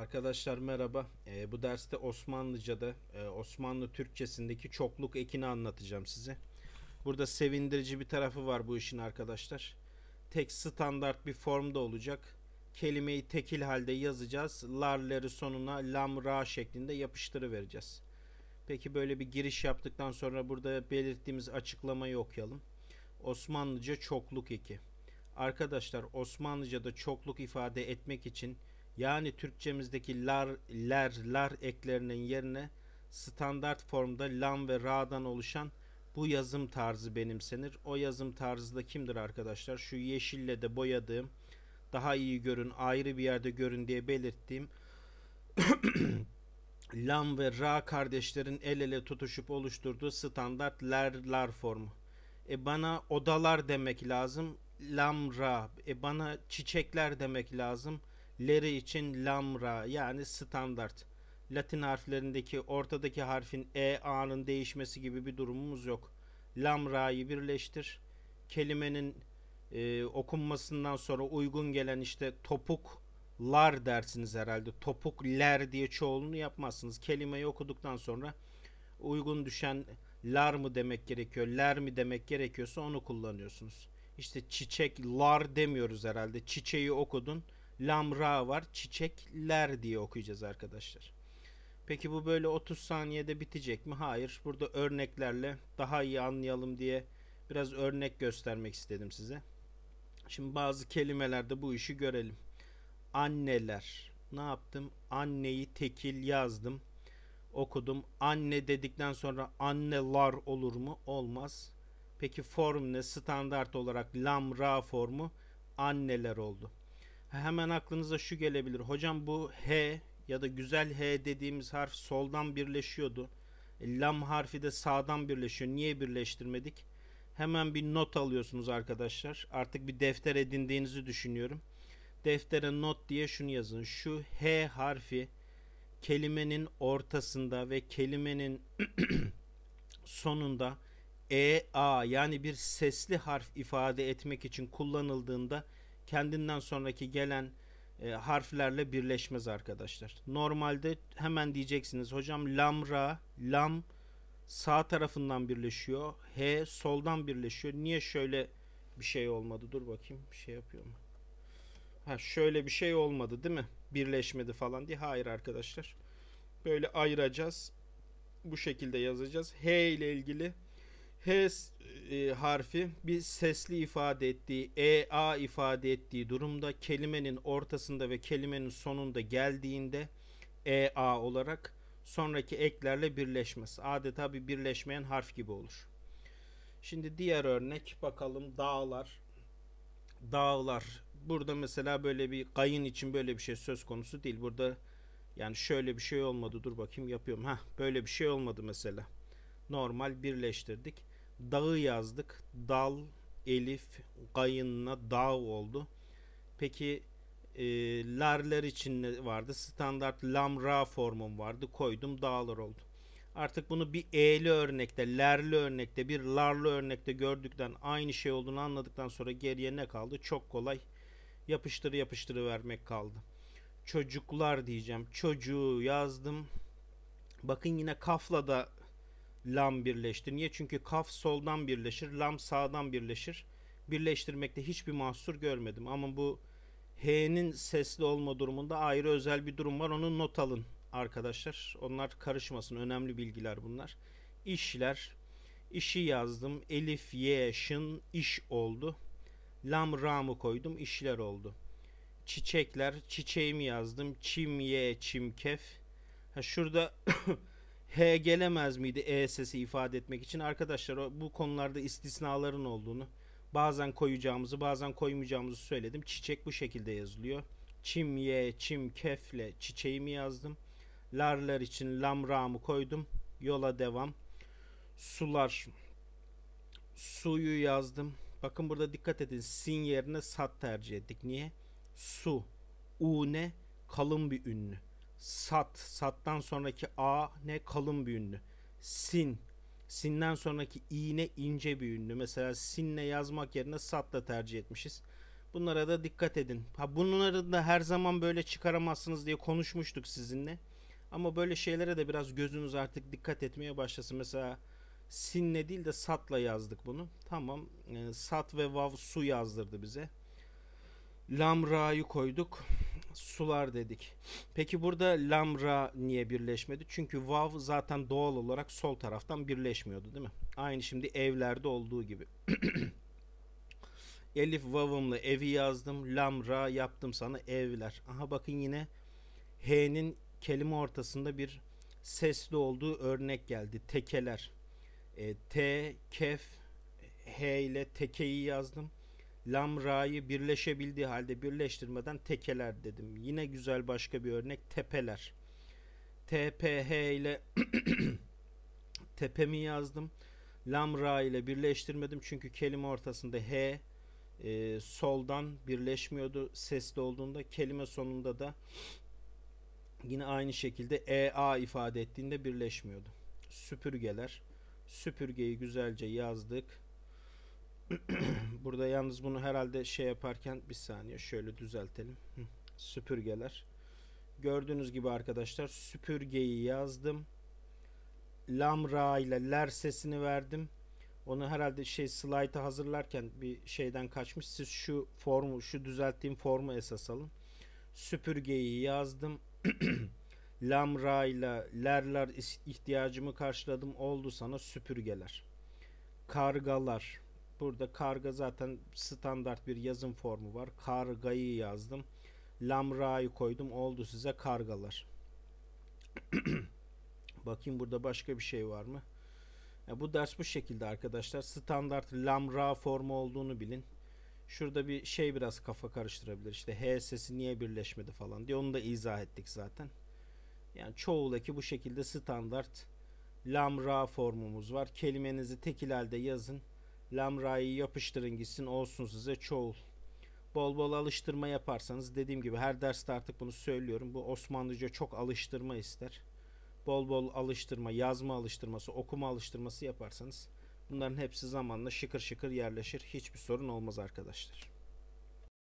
Arkadaşlar merhaba. E, bu derste Osmanlıca'da e, Osmanlı Türkçesindeki çokluk ekini anlatacağım size. Burada sevindirici bir tarafı var bu işin arkadaşlar. Tek standart bir formda olacak. Kelimeyi tekil halde yazacağız. Larları sonuna lam ra şeklinde yapıştırıvereceğiz. Peki böyle bir giriş yaptıktan sonra burada belirttiğimiz açıklamayı okuyalım. Osmanlıca çokluk eki. Arkadaşlar Osmanlıca'da çokluk ifade etmek için yani Türkçemizdeki lar, ler, lar eklerinin yerine standart formda 'lam' ve ra'dan oluşan bu yazım tarzı benimsenir. O yazım tarzı da kimdir arkadaşlar? Şu yeşille de boyadığım, daha iyi görün, ayrı bir yerde görün diye belirttiğim Lam ve Ra kardeşlerin el ele tutuşup oluşturduğu standart ler lar formu. E bana odalar demek lazım. Lam Ra. E bana çiçekler demek lazım. Leri için lamra yani standart. Latin harflerindeki ortadaki harfin e a'nın değişmesi gibi bir durumumuz yok. Lamra'yı birleştir. Kelimenin e, okunmasından sonra uygun gelen işte topuklar dersiniz herhalde. Topukler diye çoğulunu yapmazsınız. Kelimeyi okuduktan sonra uygun düşen lar mı demek gerekiyor, ler mi demek gerekiyorsa onu kullanıyorsunuz. İşte çiçek lar demiyoruz herhalde. Çiçeği okudun lamra var. Çiçekler diye okuyacağız arkadaşlar. Peki bu böyle 30 saniyede bitecek mi? Hayır. Burada örneklerle daha iyi anlayalım diye biraz örnek göstermek istedim size. Şimdi bazı kelimelerde bu işi görelim. Anneler. Ne yaptım? Anneyi tekil yazdım. Okudum. Anne dedikten sonra anneler olur mu? Olmaz. Peki form ne? Standart olarak lam ra formu anneler oldu. Hemen aklınıza şu gelebilir. Hocam bu H ya da güzel H dediğimiz harf soldan birleşiyordu. E, lam harfi de sağdan birleşiyor. Niye birleştirmedik? Hemen bir not alıyorsunuz arkadaşlar. Artık bir defter edindiğinizi düşünüyorum. Deftere not diye şunu yazın. Şu H harfi kelimenin ortasında ve kelimenin sonunda e a yani bir sesli harf ifade etmek için kullanıldığında kendinden sonraki gelen e, harflerle birleşmez arkadaşlar. Normalde hemen diyeceksiniz hocam lamra, lam sağ tarafından birleşiyor. H soldan birleşiyor. Niye şöyle bir şey olmadı? Dur bakayım bir şey yapıyor mu? Ha şöyle bir şey olmadı değil mi? Birleşmedi falan diye. Hayır arkadaşlar. Böyle ayıracağız. Bu şekilde yazacağız. H ile ilgili H e, harfi bir sesli ifade ettiği, e, a ifade ettiği durumda kelimenin ortasında ve kelimenin sonunda geldiğinde e, a olarak sonraki eklerle birleşmesi. Adeta bir birleşmeyen harf gibi olur. Şimdi diğer örnek bakalım dağlar. Dağlar. Burada mesela böyle bir kayın için böyle bir şey söz konusu değil. Burada yani şöyle bir şey olmadı. Dur bakayım yapıyorum. Ha böyle bir şey olmadı mesela. Normal birleştirdik. Dağı yazdık. Dal, elif, gayınla dağ oldu. Peki e, larlar için ne vardı? Standart lam ra formum vardı. Koydum dağlar oldu. Artık bunu bir e'li örnekte, lerli örnekte, bir larlı örnekte gördükten, aynı şey olduğunu anladıktan sonra geriye ne kaldı? Çok kolay yapıştırı yapıştırı vermek kaldı. Çocuklar diyeceğim. Çocuğu yazdım. Bakın yine kafla da lam birleştir. Niye? Çünkü kaf soldan birleşir, lam sağdan birleşir. Birleştirmekte hiçbir mahsur görmedim. Ama bu H'nin sesli olma durumunda ayrı özel bir durum var. Onu not alın arkadaşlar. Onlar karışmasın. Önemli bilgiler bunlar. İşler. İşi yazdım. Elif, Y, Şın, iş oldu. Lam, Ram'ı koydum. İşler oldu. Çiçekler. Çiçeğimi yazdım. Çim, Y, Çim, Kef. Ha şurada H gelemez miydi E sesi ifade etmek için? Arkadaşlar bu konularda istisnaların olduğunu bazen koyacağımızı bazen koymayacağımızı söyledim. Çiçek bu şekilde yazılıyor. Çim ye, çim kefle çiçeğimi yazdım. Larlar için lam ramı koydum. Yola devam. Sular suyu yazdım. Bakın burada dikkat edin. Sin yerine sat tercih ettik. Niye? Su. U ne? Kalın bir ünlü. Sat. Sattan sonraki A ne? Kalın bir ünlü. Sin. Sinden sonraki i ne? ince bir ünlü. Mesela sinle yazmak yerine satla tercih etmişiz. Bunlara da dikkat edin. Ha bunları da her zaman böyle çıkaramazsınız diye konuşmuştuk sizinle. Ama böyle şeylere de biraz gözünüz artık dikkat etmeye başlasın. Mesela sinle değil de satla yazdık bunu. Tamam. E, sat ve vav su yazdırdı bize. Lam ra'yı koyduk sular dedik. Peki burada lamra niye birleşmedi? Çünkü vav zaten doğal olarak sol taraftan birleşmiyordu değil mi? Aynı şimdi evlerde olduğu gibi. Elif vavımla evi yazdım. Lamra yaptım sana evler. Aha bakın yine H'nin kelime ortasında bir sesli olduğu örnek geldi. Tekeler. E, T, kef, H ile tekeyi yazdım lamra'yı birleşebildiği halde birleştirmeden tekeler dedim. Yine güzel başka bir örnek tepeler. TPH ile tepemi yazdım. Lamra ile birleştirmedim çünkü kelime ortasında H e, soldan birleşmiyordu sesli olduğunda. Kelime sonunda da yine aynı şekilde EA ifade ettiğinde birleşmiyordu. Süpürgeler. Süpürgeyi güzelce yazdık. Burada yalnız bunu herhalde şey yaparken bir saniye şöyle düzeltelim. Süpürgeler. Gördüğünüz gibi arkadaşlar süpürgeyi yazdım. Lamra ile ler sesini verdim. Onu herhalde şey slaytı hazırlarken bir şeyden kaçmış. Siz şu formu, şu düzelttiğim formu esas alın. Süpürgeyi yazdım. Lamra ile lerler ihtiyacımı karşıladım. Oldu sana süpürgeler. Kargalar. Burada karga zaten standart bir yazım formu var. Kargayı yazdım. Lamra'yı koydum. Oldu size kargalar. Bakayım burada başka bir şey var mı? Ya e, bu ders bu şekilde arkadaşlar. Standart lamra formu olduğunu bilin. Şurada bir şey biraz kafa karıştırabilir. İşte H sesi niye birleşmedi falan diye onu da izah ettik zaten. Yani çoğul bu şekilde standart lamra formumuz var. Kelimenizi tekil halde yazın. Lamra'yı yapıştırın gitsin olsun size çoğul. Bol bol alıştırma yaparsanız dediğim gibi her derste artık bunu söylüyorum. Bu Osmanlıca çok alıştırma ister. Bol bol alıştırma, yazma alıştırması, okuma alıştırması yaparsanız bunların hepsi zamanla şıkır şıkır yerleşir. Hiçbir sorun olmaz arkadaşlar.